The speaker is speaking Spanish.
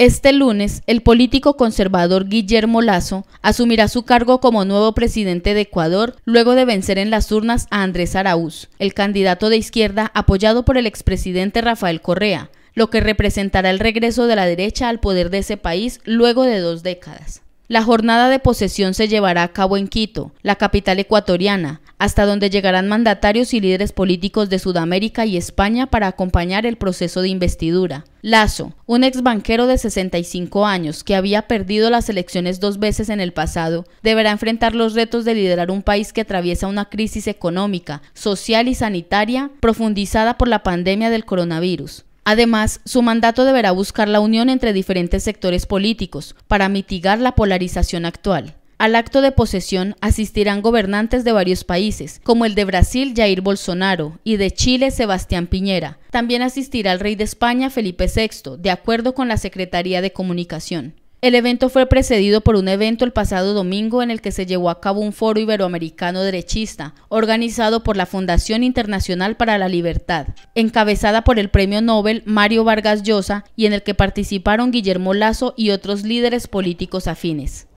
Este lunes, el político conservador Guillermo Lazo asumirá su cargo como nuevo presidente de Ecuador luego de vencer en las urnas a Andrés Arauz, el candidato de izquierda apoyado por el expresidente Rafael Correa, lo que representará el regreso de la derecha al poder de ese país luego de dos décadas. La jornada de posesión se llevará a cabo en Quito, la capital ecuatoriana, hasta donde llegarán mandatarios y líderes políticos de Sudamérica y España para acompañar el proceso de investidura. Lazo, un ex banquero de 65 años que había perdido las elecciones dos veces en el pasado, deberá enfrentar los retos de liderar un país que atraviesa una crisis económica, social y sanitaria profundizada por la pandemia del coronavirus. Además, su mandato deberá buscar la unión entre diferentes sectores políticos para mitigar la polarización actual. Al acto de posesión asistirán gobernantes de varios países, como el de Brasil Jair Bolsonaro y de Chile Sebastián Piñera. También asistirá el rey de España Felipe VI, de acuerdo con la Secretaría de Comunicación. El evento fue precedido por un evento el pasado domingo en el que se llevó a cabo un foro iberoamericano derechista, organizado por la Fundación Internacional para la Libertad, encabezada por el premio Nobel Mario Vargas Llosa y en el que participaron Guillermo Lazo y otros líderes políticos afines.